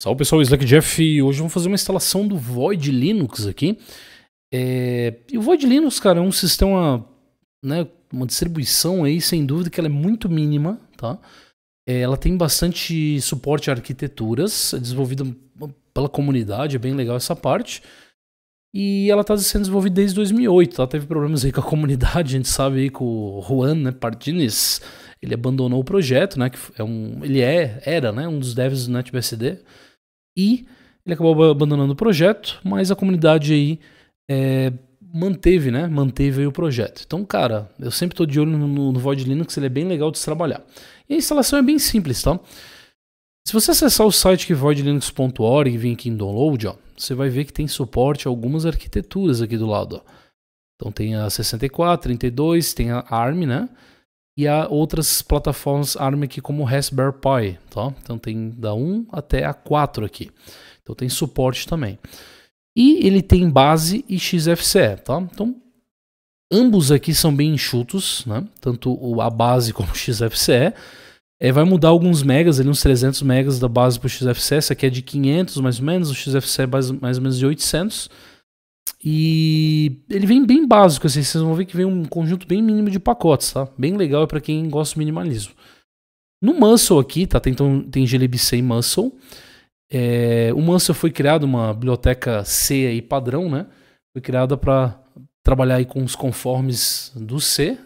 Salve pessoal, Slack Jeff e hoje vamos fazer uma instalação do Void Linux aqui. É... E o Void Linux, cara, é um sistema, né, uma distribuição aí, sem dúvida, que ela é muito mínima, tá? É, ela tem bastante suporte a arquiteturas, é desenvolvida pela comunidade, é bem legal essa parte. E ela está sendo desenvolvida desde 2008, tá? Teve problemas aí com a comunidade, a gente sabe aí que o Juan, né, Partines, ele abandonou o projeto, né, que é um, ele é, era, né, um dos devs do NetBSD e ele acabou abandonando o projeto, mas a comunidade aí é, manteve, né? Manteve o projeto. Então, cara, eu sempre estou de olho no, no Void Linux, ele é bem legal de se trabalhar. E a instalação é bem simples, tá? Se você acessar o site que voidlinux.org e vir aqui em download, ó, você vai ver que tem suporte a algumas arquiteturas aqui do lado. Ó. Então tem a 64, 32, tem a ARM, né? E há outras plataformas ARM aqui como o Raspberry Pi, tá? Então tem da 1 até a 4 aqui. Então tem suporte também. E ele tem base e XFCE, tá? Então ambos aqui são bem enxutos, né? Tanto a base como o XFCE. É, vai mudar alguns megas, ali uns 300 megas da base para o XFCE. Essa aqui é de 500 mais ou menos, o XFCE é mais ou menos de 800 e ele vem bem básico, assim, vocês vão ver que vem um conjunto bem mínimo de pacotes, tá? Bem legal é para quem gosta do minimalismo. No Muscle aqui, tá? Tem, então, tem Glib 100 Muscle. É, o Muscle foi criado uma biblioteca C aí padrão, né? Foi criada para trabalhar aí com os conformes do C.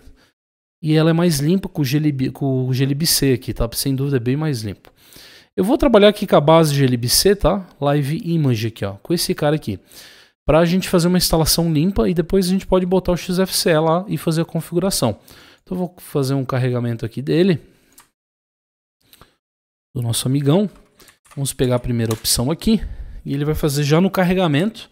E ela é mais limpa com o Glib, com o aqui, tá? Sem dúvida é bem mais limpo. Eu vou trabalhar aqui com a base de GLibC, tá? Live Image aqui, ó. Com esse cara aqui para a gente fazer uma instalação limpa e depois a gente pode botar o XFCE lá e fazer a configuração. Então vou fazer um carregamento aqui dele, do nosso amigão. Vamos pegar a primeira opção aqui e ele vai fazer já no carregamento.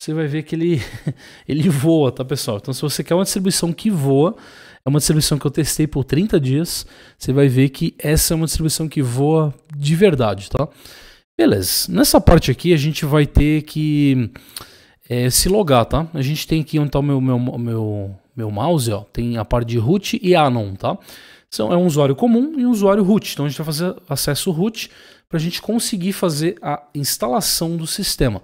Você vai ver que ele, ele voa, tá pessoal? Então se você quer uma distribuição que voa, é uma distribuição que eu testei por 30 dias, você vai ver que essa é uma distribuição que voa de verdade, tá? Beleza, nessa parte aqui a gente vai ter que é, se logar, tá? A gente tem aqui onde está o meu, meu, meu, meu mouse, ó, tem a parte de root e anon, tá? Então, é um usuário comum e um usuário root. Então a gente vai fazer acesso root para a gente conseguir fazer a instalação do sistema.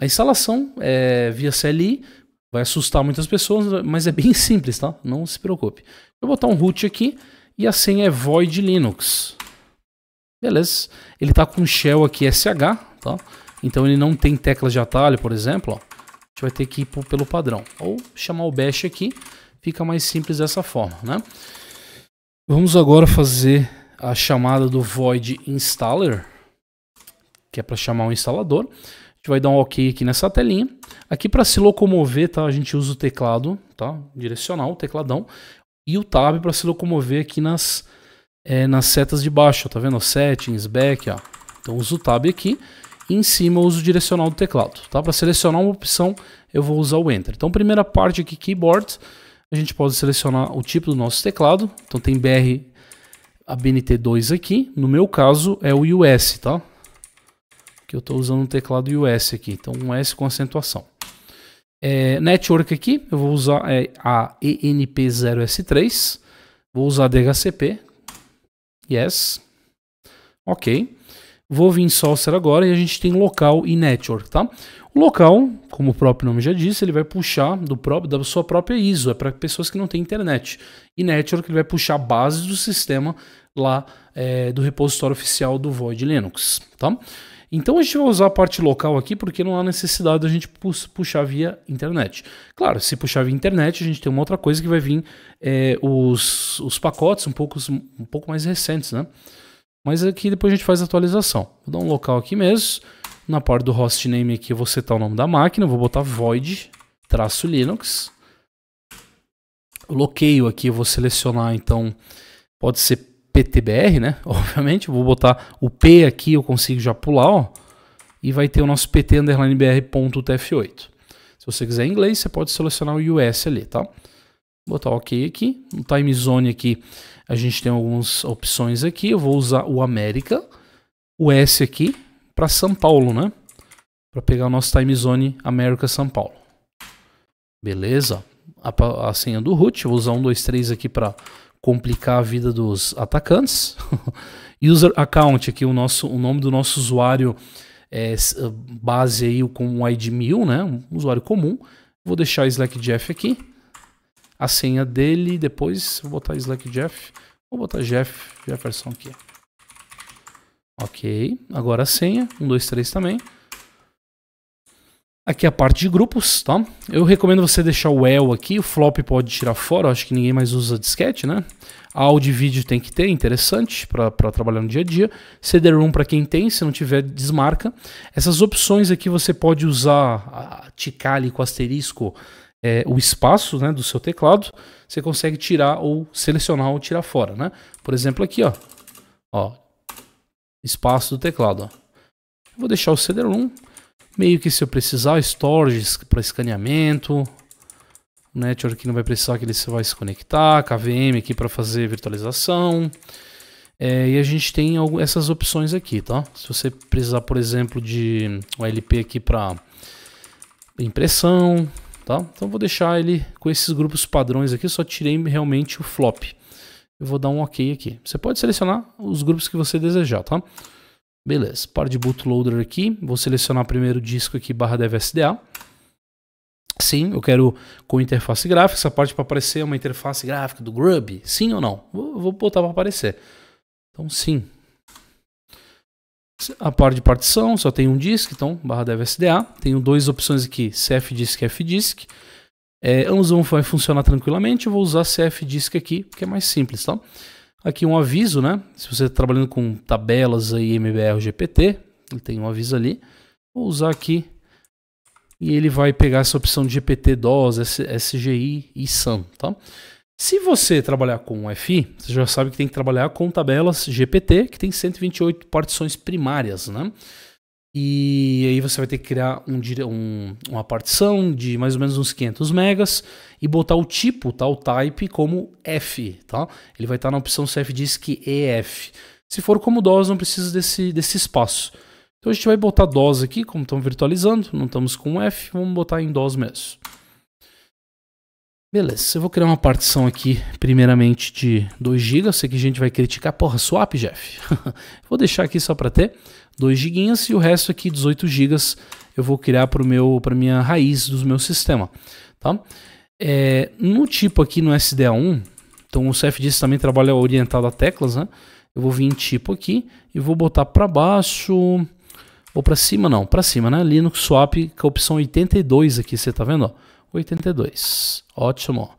A instalação é via CLI, vai assustar muitas pessoas, mas é bem simples, tá? Não se preocupe. Eu vou botar um root aqui e a senha é void linux. Beleza. Ele está com shell aqui sh, tá? Então ele não tem teclas de atalho, por exemplo, ó gente vai ter que ir pelo padrão. Ou chamar o bash aqui, fica mais simples dessa forma, né? Vamos agora fazer a chamada do void installer, que é para chamar o instalador. A gente vai dar um OK aqui nessa telinha. Aqui para se locomover, tá? A gente usa o teclado, tá? Direcional, o tecladão. E o tab para se locomover aqui nas, é, nas setas de baixo, tá vendo? Settings, back, ó. Então usa o tab aqui em cima eu uso o direcional do teclado. Tá? Para selecionar uma opção, eu vou usar o Enter. Então, primeira parte aqui, Keyboard, a gente pode selecionar o tipo do nosso teclado. Então, tem BR, a BNT2 aqui. No meu caso, é o US, tá? Que eu estou usando um teclado US aqui. Então, um S com acentuação. É, network aqui, eu vou usar é, a ENP0S3. Vou usar DHCP. Yes. Ok. Vou vir em Saucer agora e a gente tem local e network, tá? O local, como o próprio nome já disse, ele vai puxar do próprio, da sua própria ISO, é para pessoas que não têm internet. E network ele vai puxar base do sistema lá é, do repositório oficial do Void Linux, tá? Então a gente vai usar a parte local aqui porque não há necessidade da gente puxar via internet. Claro, se puxar via internet, a gente tem uma outra coisa que vai vir é, os, os pacotes um pouco, um pouco mais recentes, né? Mas aqui depois a gente faz a atualização. Vou dar um local aqui mesmo. Na parte do hostname aqui eu vou setar o nome da máquina. Vou botar void Linux. O loqueio aqui eu vou selecionar então, pode ser PTBR, né? Obviamente, vou botar o P aqui, eu consigo já pular, ó. E vai ter o nosso brtf 8 Se você quiser em inglês, você pode selecionar o US ali, tá? botar OK aqui. No time zone aqui, a gente tem algumas opções aqui. Eu vou usar o América, o S aqui para São Paulo, né? Para pegar o nosso time zone América São Paulo. Beleza? A, a senha do root, vou usar 123 aqui para complicar a vida dos atacantes. User account aqui o nosso o nome do nosso usuário é, base aí com o ID 1000, né? Um usuário comum. Vou deixar Slack Jeff aqui a senha dele. Depois vou botar Slack Jeff. Vou botar Jeff Jefferson aqui. Ok. Agora a senha. 1, 2, 3 também. Aqui a parte de grupos, tá? Eu recomendo você deixar o el well aqui, o flop pode tirar fora, acho que ninguém mais usa disquete, né? Áudio e vídeo tem que ter, interessante para trabalhar no dia a dia. CD-ROM para quem tem, se não tiver, desmarca. Essas opções aqui você pode usar, ticar ali com asterisco, é, o espaço né, do seu teclado, você consegue tirar ou selecionar ou tirar fora, né? Por exemplo, aqui, ó, ó espaço do teclado, ó. Vou deixar o CD-ROM, meio que se eu precisar, storage para escaneamento, network que não vai precisar que ele vai se conectar, KVM aqui para fazer virtualização. É, e a gente tem essas opções aqui, tá? Se você precisar, por exemplo, de um LP aqui para impressão, Tá? Então vou deixar ele com esses grupos padrões aqui, só tirei realmente o flop. Eu vou dar um OK aqui. Você pode selecionar os grupos que você desejar, tá? Beleza, par de bootloader aqui, vou selecionar primeiro o disco aqui, barra devsda. Sim, eu quero com interface gráfica, essa parte para aparecer é uma interface gráfica do Grub, sim ou não? Vou, vou botar para aparecer. Então sim, a par de partição só tem um disk, então barra dev SDA. Tenho duas opções aqui, cfdisk e fdisk. É, ambos vão funcionar tranquilamente. Eu vou usar cfdisk aqui, porque é mais simples, tá? Aqui um aviso, né? Se você está trabalhando com tabelas aí, MBR GPT, ele tem um aviso ali. Vou usar aqui e ele vai pegar essa opção de GPT-DOS, SGI e SAM, tá? Se você trabalhar com FI, você já sabe que tem que trabalhar com tabelas GPT, que tem 128 partições primárias, né? E aí você vai ter que criar um, um, uma partição de mais ou menos uns 500 megas e botar o tipo, tá? o type, como F. Tá? Ele vai estar tá na opção CF disk EF. Se for como DOS, não precisa desse, desse espaço. Então a gente vai botar DOS aqui, como estamos virtualizando, não estamos com F, vamos botar em DOS mesmo. Beleza, eu vou criar uma partição aqui, primeiramente de 2 GB. Eu sei que a gente vai criticar, porra, swap, Jeff. vou deixar aqui só para ter 2 GB e o resto aqui, 18 GB, eu vou criar para a minha raiz do meu sistema. Tá? É, no tipo aqui no SDA1, então o CFDs também trabalha orientado a teclas, né? Eu vou vir em tipo aqui e vou botar para baixo ou para cima, não, para cima, né? Linux Swap com é a opção 82 aqui, você tá vendo? Ó? 82. Ótimo.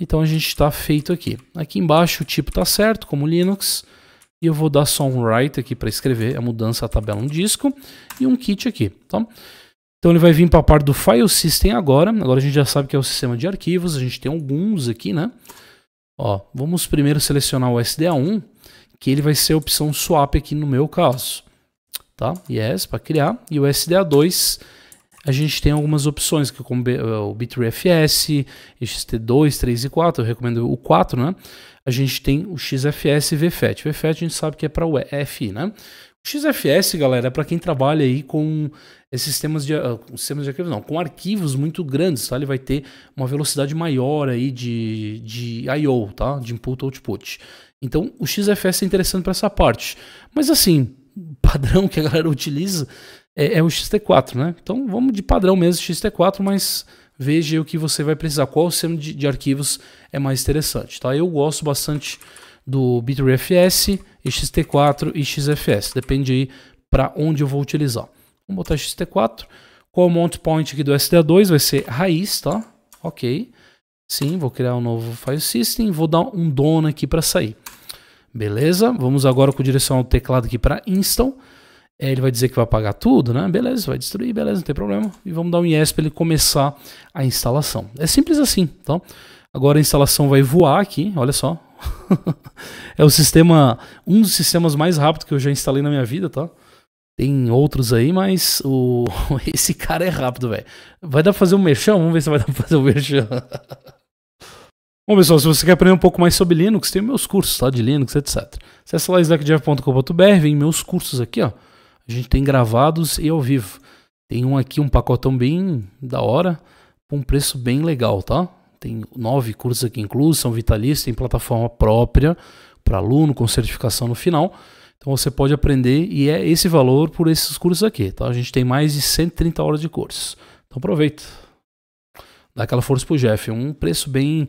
Então a gente está feito aqui. Aqui embaixo o tipo está certo, como Linux. E eu vou dar só um write aqui para escrever a mudança à tabela no disco. E um kit aqui. Tá? Então ele vai vir para a parte do file system agora. Agora a gente já sabe que é o sistema de arquivos. A gente tem alguns aqui, né? Ó, vamos primeiro selecionar o SDA1, que ele vai ser a opção swap aqui no meu caso. Tá? Yes, para criar. E o SDA2 a gente tem algumas opções, que como eh, o B3FS, XT2, 3 e 4, eu recomendo o 4, né? A gente tem o XFS e VFET. VFET a gente sabe que é para o é FI, né? O XFS, galera, é para quem trabalha aí com esses sistemas de, uh, sistemas de arquivos, não, com arquivos muito grandes, tá? Ele vai ter uma velocidade maior aí de, de I.O., tá? De input-output. Então, o XFS é interessante para essa parte. Mas assim, padrão que a galera utiliza, é, é o XT4, né? Então vamos de padrão mesmo XT4, mas veja o que você vai precisar, qual o sistema de, de arquivos é mais interessante, tá? Eu gosto bastante do b XT4 e XFS, depende aí para onde eu vou utilizar. Vamos botar XT4, qual o mount point aqui do SDA2 vai ser raiz, tá? Ok. Sim, vou criar um novo file system, vou dar um dono aqui para sair. Beleza, vamos agora com direção ao teclado aqui para install. É, ele vai dizer que vai apagar tudo, né? Beleza, vai destruir, beleza, não tem problema. E vamos dar um yes para ele começar a instalação. É simples assim, então. Agora a instalação vai voar aqui, olha só. é o sistema, um dos sistemas mais rápidos que eu já instalei na minha vida, tá? Tem outros aí, mas o esse cara é rápido, velho. Vai dar pra fazer um mexão? Vamos ver se vai dar pra fazer um mexão. Bom, pessoal, se você quer aprender um pouco mais sobre Linux, tem meus cursos, tá? De Linux, etc. Acesse lá slackdev.com.br, vem meus cursos aqui, ó. A gente tem gravados e ao vivo. Tem um aqui, um pacotão bem da hora, com um preço bem legal, tá? Tem nove cursos aqui inclusos, são vitalistas, tem plataforma própria para aluno, com certificação no final. Então você pode aprender e é esse valor por esses cursos aqui, tá? A gente tem mais de 130 horas de cursos. Então aproveita. Dá aquela força pro Jeff, um preço bem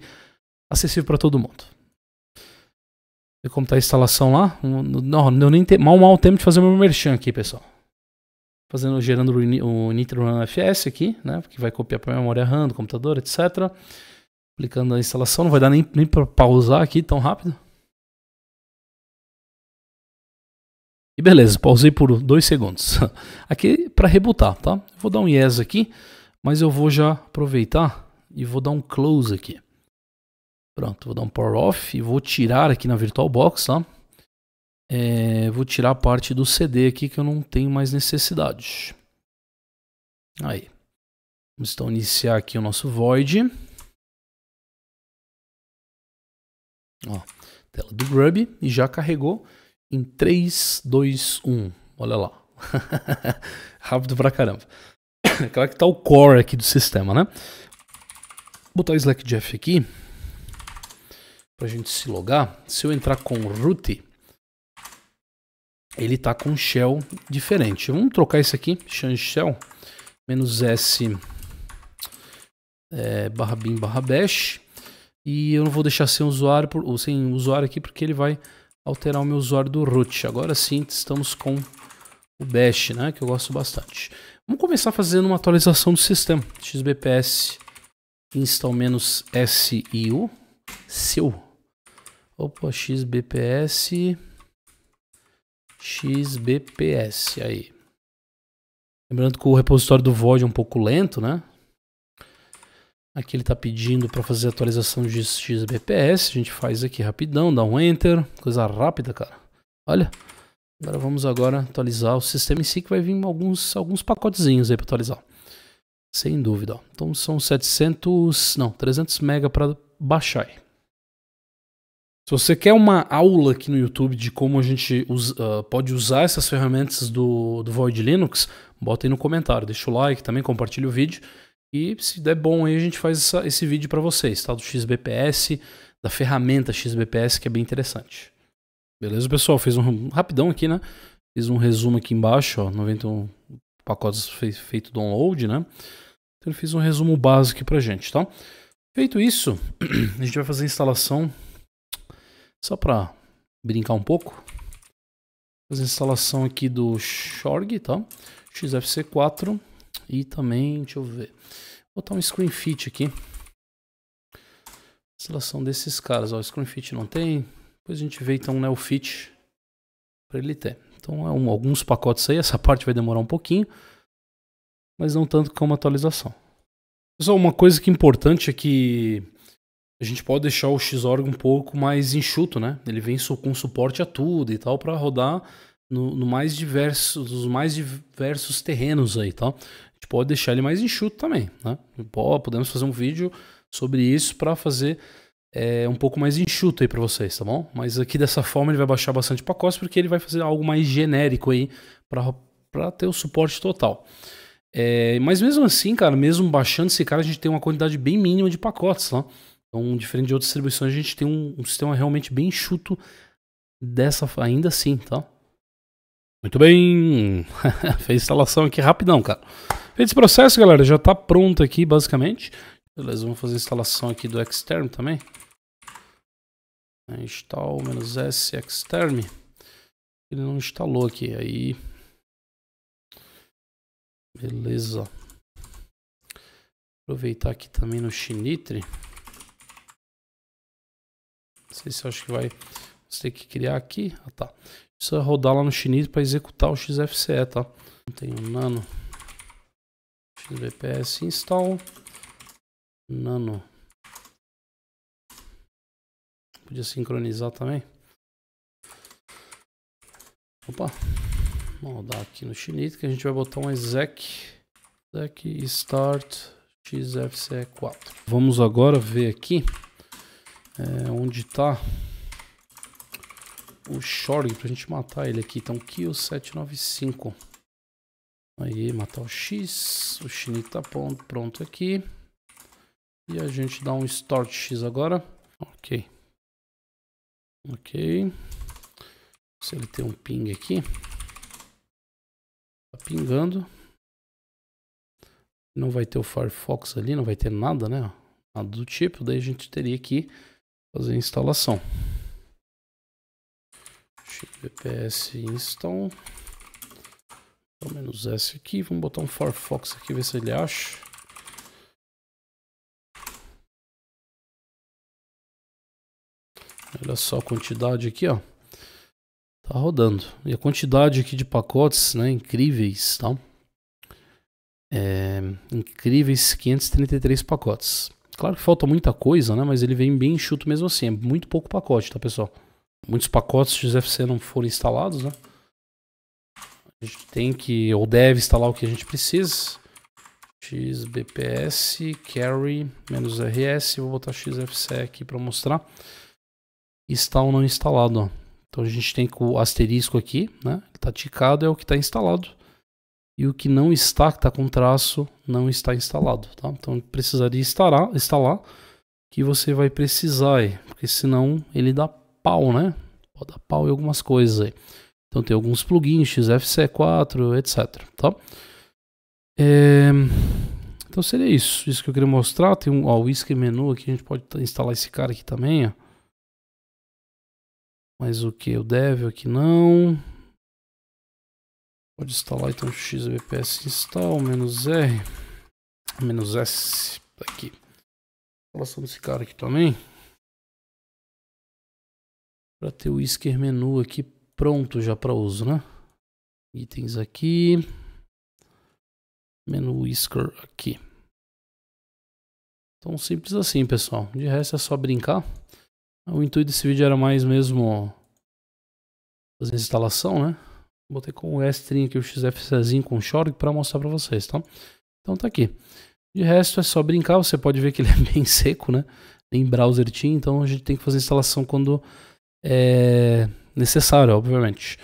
acessível para todo mundo. Ver como tá a instalação lá. Não, deu nem te... mal, mal tempo de fazer o meu merchan aqui, pessoal. Fazendo, gerando o Nitro Run FS aqui, né? Que vai copiar para memória RAM do computador, etc. Clicando na instalação, não vai dar nem, nem para pausar aqui tão rápido. E beleza, pausei por dois segundos. Aqui para rebutar, tá? Vou dar um yes aqui, mas eu vou já aproveitar e vou dar um close aqui. Pronto, vou dar um power off e vou tirar aqui na VirtualBox, tá? É, vou tirar a parte do CD aqui que eu não tenho mais necessidade. Aí. Vamos então iniciar aqui o nosso void. Ó, tela do Grub e já carregou em 3, 2, 1. Olha lá. Rápido pra caramba. É claro que tá o core aqui do sistema, né? Vou botar o Slack Jeff aqui para a gente se logar, se eu entrar com root, ele está com shell diferente. Vamos trocar isso aqui, shell, menos s é, barra bin barra bash. E eu não vou deixar sem usuário, por, sem usuário aqui, porque ele vai alterar o meu usuário do root. Agora sim, estamos com o bash, né, que eu gosto bastante. Vamos começar fazendo uma atualização do sistema. xbps install-siu, seu. Opa, XBPS. XBPS, aí. Lembrando que o repositório do Void é um pouco lento, né? Aqui ele está pedindo para fazer atualização de XBPS. A gente faz aqui rapidão, dá um Enter. Coisa rápida, cara. Olha. Agora vamos agora atualizar o sistema em si, que vai vir alguns, alguns pacotezinhos aí para atualizar. Sem dúvida. Ó. Então são 700, não, 300 mega para baixar aí. Se você quer uma aula aqui no YouTube de como a gente usa, uh, pode usar essas ferramentas do, do Void Linux, bota aí no comentário, deixa o like, também compartilha o vídeo. E se der bom aí, a gente faz essa, esse vídeo para vocês, tá? Do XBPS, da ferramenta XBPS, que é bem interessante. Beleza, pessoal? Fiz um rapidão aqui, né? Fiz um resumo aqui embaixo, ó, 91 pacotes feito download, né? Então fiz um resumo básico aqui pra gente, tá? Feito isso, a gente vai fazer a instalação só para brincar um pouco. Fazer a instalação aqui do Shorg, tá? XFC4 e também, deixa eu ver. Vou botar um screen fit aqui. Instalação desses caras, ó, o screen fit não tem. Depois a gente vê então um né, neofit para ele ter. Então, é um, alguns pacotes aí, essa parte vai demorar um pouquinho, mas não tanto como atualização. Pessoal, uma coisa que é importante é que a gente pode deixar o Xorg um pouco mais enxuto, né? Ele vem com suporte a tudo e tal para rodar no, no, mais diversos, nos mais diversos terrenos aí, tal. Tá? A gente pode deixar ele mais enxuto também, né? Podemos fazer um vídeo sobre isso para fazer é, um pouco mais enxuto aí para vocês, tá bom? Mas aqui dessa forma ele vai baixar bastante pacotes porque ele vai fazer algo mais genérico aí para ter o suporte total. É, mas mesmo assim, cara, mesmo baixando esse cara, a gente tem uma quantidade bem mínima de pacotes, tá? Então, diferente de outras distribuições, a gente tem um, um sistema realmente bem enxuto dessa ainda assim, tá? Muito bem, fez a instalação aqui rapidão, cara. Feito esse processo, galera, já tá pronto aqui, basicamente. Beleza, vamos fazer a instalação aqui do Xterm também. Install "-s xterm". Ele não instalou aqui, aí... Beleza. Aproveitar aqui também no Xinitre. Não sei se eu acho que vai. Você tem que criar aqui. Ah, tá. Precisa rodar lá no chinês para executar o XFCE, tá? Não tem um nano. XVPS install. Nano. Podia sincronizar também. Opa. Vamos rodar aqui no chinês que a gente vai botar um exec. Exec start XFCE4. Vamos agora ver aqui é, onde tá o Shorg pra gente matar ele aqui. Então, Kill 795. Aí, matar o X. O Shinit tá pronto, pronto aqui. E a gente dá um Start X agora. Ok. Ok. Se ele tem um ping aqui. Tá pingando. Não vai ter o Firefox ali, não vai ter nada, né? Nada do tipo. Daí a gente teria que fazer a instalação. xdps install pelo menos S aqui, vamos botar um Firefox aqui, ver se ele acha. Olha só a quantidade aqui, ó. Tá rodando. E a quantidade aqui de pacotes, né, incríveis, tá? É, incríveis 533 pacotes. Claro que falta muita coisa, né? Mas ele vem bem enxuto mesmo assim. É muito pouco pacote, tá, pessoal? Muitos pacotes XFC não foram instalados, né? A gente tem que, ou deve instalar o que a gente precisa. XBPS, carry, menos RS. Vou botar XFC aqui para mostrar. Está ou não instalado, ó. Então a gente tem o asterisco aqui, né? Ele tá ticado, é o que está instalado e o que não está, que está com traço, não está instalado, tá? Então precisaria instalar, instalar que você vai precisar porque senão ele dá pau, né? Pode dar pau em algumas coisas Então tem alguns plugins, XFCE4, etc, tá? É... Então seria isso, isso que eu queria mostrar. Tem um, ó, o Whisky Menu aqui, a gente pode instalar esse cara aqui também, ó. Mas o que? O Dev aqui não. Pode instalar então xbps install, menos R, menos S, aqui. Instalação desse cara aqui também. Para ter o whisker menu aqui pronto já para uso, né? Itens aqui. Menu whisker aqui. Então simples assim, pessoal. De resto é só brincar. O intuito desse vídeo era mais mesmo fazer fazer instalação, né? Botei com o string aqui o XFCzinho com o Shorg para mostrar para vocês, tá? Então tá aqui. De resto é só brincar, você pode ver que ele é bem seco, né? Em browser tinha, então a gente tem que fazer a instalação quando é necessário, obviamente.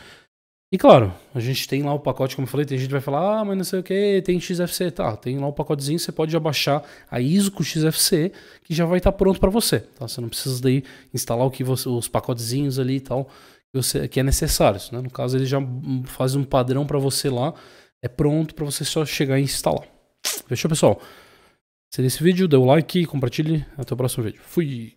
E claro, a gente tem lá o pacote, como eu falei, tem gente que vai falar, ah, mas não sei o que, tem XFC, tá, tem lá o pacotezinho, você pode já baixar a ISO com XFC que já vai estar tá pronto para você, tá? Você não precisa daí instalar o que você, os pacotezinhos ali e tal, você, que é necessário. Né? No caso, ele já faz um padrão para você lá, é pronto para você só chegar e instalar. Fechou, pessoal? Se esse vídeo, dê o like, compartilhe. Até o próximo vídeo. Fui!